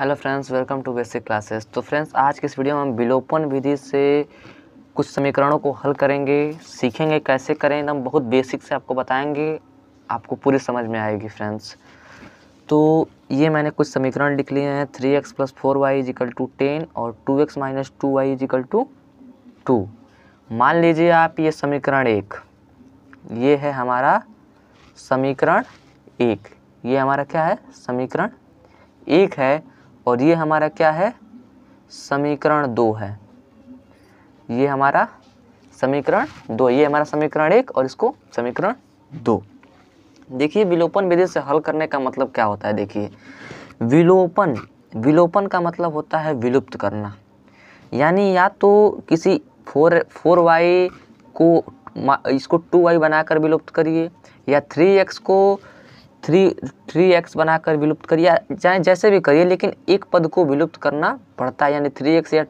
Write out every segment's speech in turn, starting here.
hello friends welcome to basic classes तो friends आज के इस वीडियो में हम विलोपन विधि से कुछ समीकरणों को हल करेंगे सीखेंगे कैसे करें एकदम बहुत बेसिक से आपको बताएंगे आपको पूरी समझ में आएगी फ्रेंड्स तो ये मैंने कुछ समीकरण लिख लिए हैं three X plus four Y is equal to ten और two X minus two Y is equal to two मान लीजिए आप ये समीकरण एक ये है हमारा समीकरण एक ये हमारा क्या है समीकरण एक है और ये हमारा क्या है समीकरण दो है ये हमारा समीकरण दो ये हमारा समीकरण एक और इसको समीकरण दो देखिए विलोपन विधि से हल करने का मतलब क्या होता है देखिए विलोपन विलोपन का मतलब होता है विलुप्त करना यानी या तो किसी फोर फोर वाई को इसको टू वाई बनाकर विलुप्त करिए या थ्री एक्स को थ्री थ्री एक्स बनाकर विलुप्त करिए चाहे जैसे भी करिए लेकिन एक पद को विलुप्त करना पड़ता है यानी थ्री एक्स या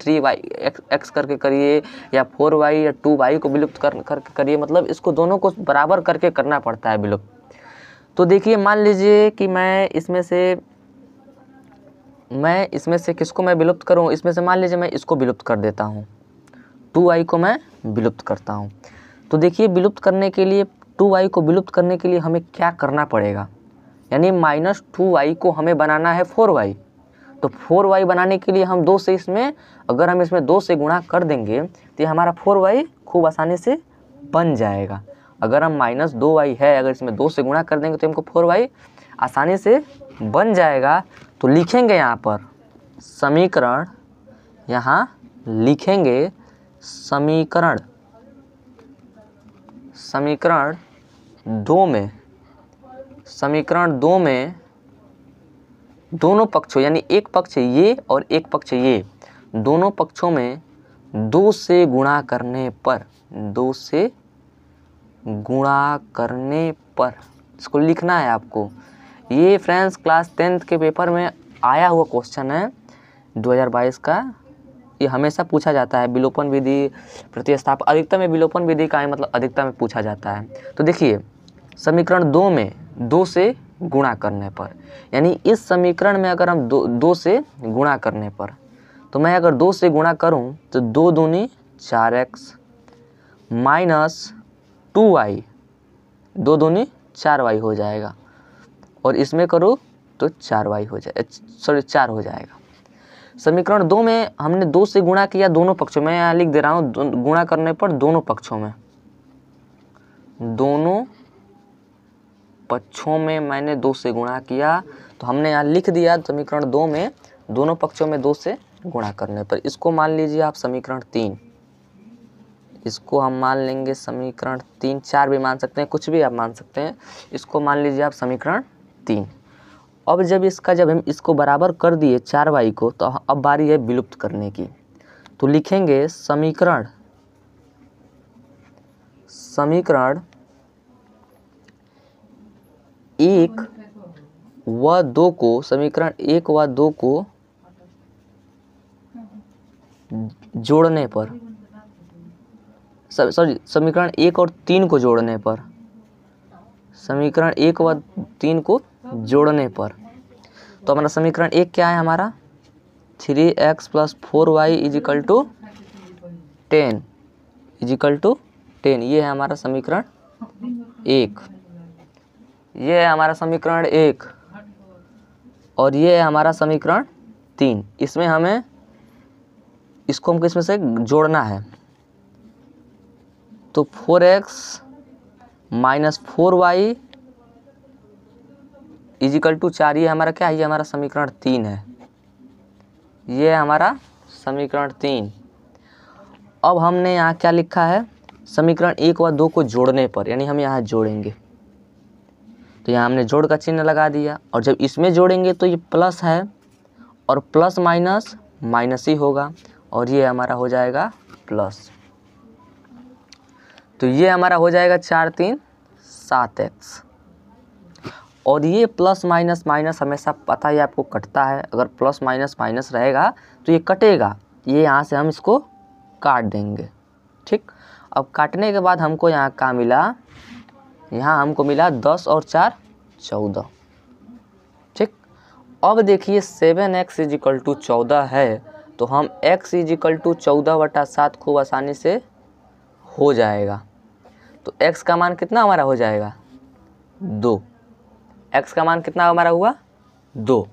थ्री वाई एक्स एक्स करके करिए या फोर वाई या टू वाई को विलुप्त कर करके करिए मतलब इसको दोनों को बराबर करके करना पड़ता है विलुप्त तो देखिए मान लीजिए कि मैं इसमें से मैं इसमें से किसको मैं विलुप्त करूँ इसमें से मान लीजिए मैं इसको विलुप्त कर देता हूँ टू वाई को मैं विलुप्त करता हूँ तो देखिए विलुप्त करने के लिए टू वाई को विलुप्त करने के लिए हमें क्या करना पड़ेगा यानी माइनस टू वाई को हमें बनाना है फोर वाई तो फोर वाई बनाने के लिए हम दो से इसमें अगर हम इसमें दो से गुणा कर देंगे तो हमारा फोर वाई खूब आसानी से बन जाएगा अगर हम माइनस दो वाई है अगर इसमें दो से गुणा कर देंगे तो हमको फोर वाई आसानी से बन जाएगा तो लिखेंगे यहाँ पर समीकरण यहाँ लिखेंगे समीकरण समीकरण दो में समीकरण दो में दोनों पक्षों यानी एक पक्ष ये और एक पक्ष ये दोनों पक्षों में दो से गुणा करने पर दो से गुणा करने पर इसको लिखना है आपको ये फ्रेंड्स क्लास टेंथ के पेपर में आया हुआ क्वेश्चन है 2022 का ये हमेशा पूछा जाता है विलोपन विधि प्रतिस्थापन अधिकतम में विलोपन विधि का मतलब अधिकतम में पूछा जाता है तो देखिए समीकरण दो में दो से गुणा करने पर यानी इस समीकरण में अगर हम दो दो से गुणा करने पर तो मैं अगर दो से गुणा करूं तो दो दूनी चार एक्स माइनस टू वाई दो दूनी चार वाई हो जाएगा और इसमें करो तो चार वाई हो जाए सॉरी चार हो जाएगा समीकरण दो में हमने दो से गुणा किया दोनों पक्षों में यहाँ लिख दे रहा हूँ गुणा करने पर दोनों पक्षों में दोनों पक्षों में मैंने दो से गुणा किया तो हमने यहाँ लिख दिया समीकरण दो में दोनों पक्षों में दो से गुणा करने पर इसको मान लीजिए आप समीकरण तीन इसको हम मान लेंगे समीकरण तीन चार भी मान सकते हैं कुछ भी आप मान सकते हैं इसको मान लीजिए आप समीकरण तीन अब जब इसका जब हम इसको बराबर कर दिए चार वाई को तो अब बारी है विलुप्त करने की तो लिखेंगे समीकरण समीकरण एक व दो को समीकरण एक व दो को जोड़ने पर सॉरी समीकरण एक और तीन को जोड़ने पर समीकरण एक व तीन को जोड़ने पर तो हमारा समीकरण एक क्या है हमारा three X plus four Y is equal to ten is equal to ten ये है हमारा समीकरण एक ये है हमारा समीकरण एक और ये है हमारा समीकरण तीन इसमें हमें इसको हमको इसमें से जोड़ना है तो four X minus four Y is equal to चार ये हमारा क्या है ये हमारा समीकरण तीन है ये है हमारा समीकरण तीन अब हमने यहाँ क्या लिखा है समीकरण एक व दो को जोड़ने पर यानी हम यहाँ जोड़ेंगे तो यहाँ हमने जोड़ का चिन्ह लगा दिया और जब इसमें जोड़ेंगे तो ये प्लस है और प्लस माइनस माइनस ही होगा और ये हमारा हो जाएगा प्लस तो ये हमारा हो जाएगा चार तीन सात एक्स और ये प्लस माइनस माइनस हमेशा पता ही आपको कटता है अगर प्लस माइनस माइनस रहेगा तो ये कटेगा ये यहाँ से हम इसको काट देंगे ठीक अब काटने के बाद हमको यहाँ का मिला यहाँ हमको मिला दस और चार चौदह ठीक अब देखिए seven X is equal to चौदह है तो हम एक्स इज इक्वल टू चौदह बटा सात खूब आसानी से हो जाएगा तो एक्स का मान कितना हमारा हो जाएगा दो एक्स का मान कितना हमारा हुआ दो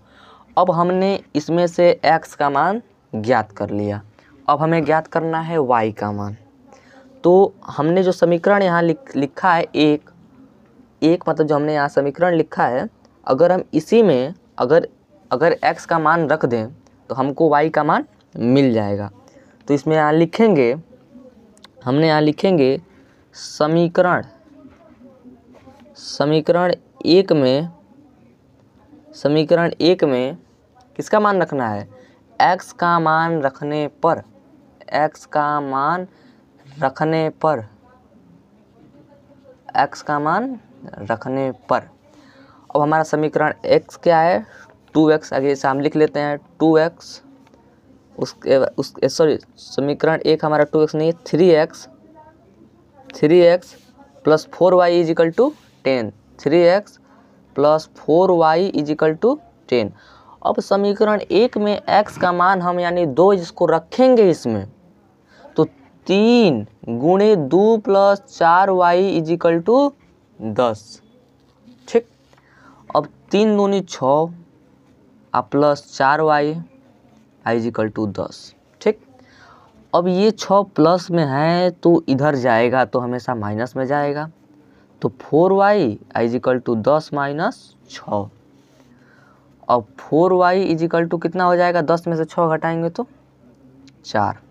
अब हमने इसमें से एक्स का मान ज्ञात कर लिया अब हमें ज्ञात करना है वाई का मान तो हमने जो समीकरण यहाँ लिख लिखा है एक एक मतलब जो हमने यहाँ समीकरण लिखा है अगर हम इसी में अगर अगर x का मान रख दें तो हमको y का मान मिल जाएगा तो इसमें यहाँ लिखेंगे हमने यहाँ लिखेंगे समीकरण समीकरण एक में समीकरण एक में किसका मान रखना है x का मान रखने पर x का मान रखने पर x का मान रखने पर अब हमारा समीकरण x क्या है टू एक्स आगे इसे हम लिख लेते हैं टू एक्स उसके उस सॉरी समीकरण एक हमारा टू एक्स नहीं है three X three X plus four Y is equal to ten three X plus four Y is equal to ten अब समीकरण एक में एक्स का मान हम यानी दो इसको रखेंगे इसमें तो तीन गुणे दो प्लस चार वाई इजिकल टू दस ठीक अब तीन दूनी छ प्लस चार वाई आइजिकल टू दस ठीक अब ये छ प्लस में है तो इधर जाएगा तो हमेशा माइनस में जाएगा तो फोर वाई आइजिकल टू दस माइनस छ अब फोर वाई इजिकल टू कितना हो जाएगा दस में से छः घटाएंगे तो चार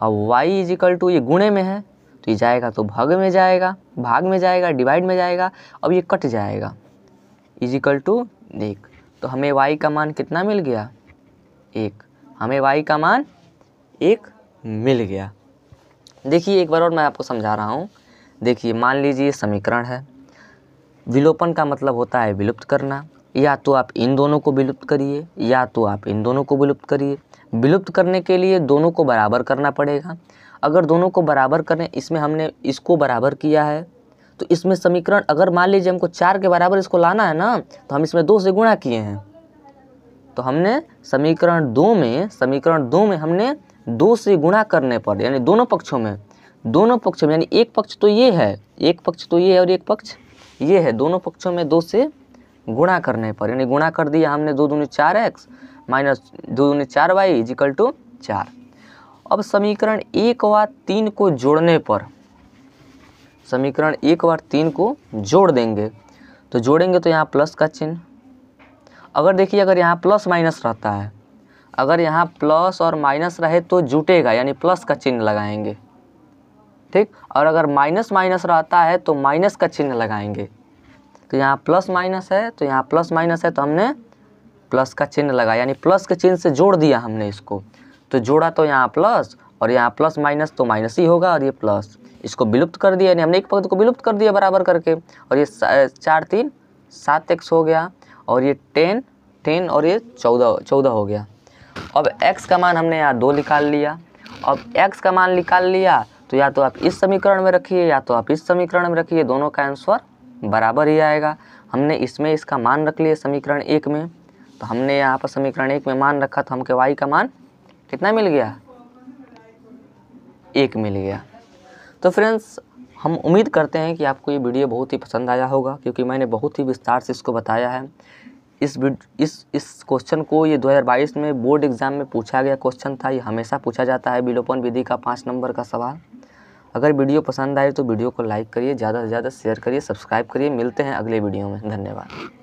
अब वाई इजिकल टू ये गुणे में है तो ये जाएगा तो भाग में जाएगा भाग में जाएगा डिवाइड में जाएगा अब ये कट जाएगा इज इक्वल टू एक तो हमें वाई का मान कितना मिल गया एक हमें वाई का मान एक मिल गया देखिए एक बार और मैं आपको समझा रहा हूँ देखिए मान लीजिए समीकरण है विलोपन का मतलब होता है विलुप्त करना या तो आप इन दोनों को विलुप्त करिए या तो आप इन दोनों को विलुप्त करिए विलुप्त करने के लिए दोनों को बराबर करना पड़ेगा अगर दोनों को बराबर करें इसमें हमने इसको बराबर किया है तो इसमें समीकरण अगर मान लीजिए हमको चार के बराबर इसको लाना है ना तो हम इसमें दो से गुणा किए हैं तो हमने समीकरण दो में समीकरण दो में हमने दो से गुणा करने पर यानी दोनों पक्षों में दोनों पक्षों में यानी एक पक्ष तो ये है एक पक्ष तो ये है और एक पक्ष ये है दोनों पक्षों में दो से गुणा करने पर यानी गुणा कर दिया हमने दो दूनी चार एक्स माइनस दो दूनी चार वाई इजिकल टू चार अब समीकरण एक व तीन को जोड़ने पर समीकरण एक व तीन को जोड़ देंगे तो जोड़ेंगे तो यहाँ प्लस का चिन्ह अगर देखिए अगर यहाँ प्लस माइनस रहता है अगर यहाँ प्लस और माइनस रहे तो जुटेगा यानी प्लस का चिन्ह लगाएंगे ठीक और अगर माइनस माइनस रहता है तो माइनस का चिन्ह लगाएंगे तो यहाँ प्लस माइनस है तो यहाँ प्लस माइनस है तो हमने प्लस का चिन्ह लगाया यानी प्लस के चिन्ह से जोड़ दिया हमने इसको तो जोड़ा तो यहाँ प्लस और यहाँ प्लस माइनस तो माइनस ही होगा और ये प्लस इसको विलुप्त कर दिया यानी हमने एक पद को विलुप्त कर दिया बराबर करके और ये चार तीन सात एक्स हो गया और ये टेन टेन और ये चौदह चौदह हो गया अब x का मान हमने यहाँ दो निकाल लिया अब x का मान निकाल लिया तो या तो आप इस समीकरण में रखिए या तो आप इस समीकरण में रखिए दोनों का आंसर बराबर ही आएगा हमने इसमें इसका मान रख लिया समीकरण एक में तो हमने यहाँ पर समीकरण एक में मान रखा तो हमके y का मान कितना मिल गया एक मिल गया तो फ्रेंड्स हम उम्मीद करते हैं कि आपको ये वीडियो बहुत ही पसंद आया होगा क्योंकि मैंने बहुत ही विस्तार से इसको बताया है इस इस इस क्वेश्चन को ये 2022 में बोर्ड एग्ज़ाम में पूछा गया क्वेश्चन था ये हमेशा पूछा जाता है विलोपन विधि का पाँच नंबर का सवाल अगर वीडियो पसंद आए तो वीडियो को लाइक करिए ज़्यादा से ज़्यादा शेयर करिए सब्सक्राइब करिए मिलते हैं अगले वीडियो में धन्यवाद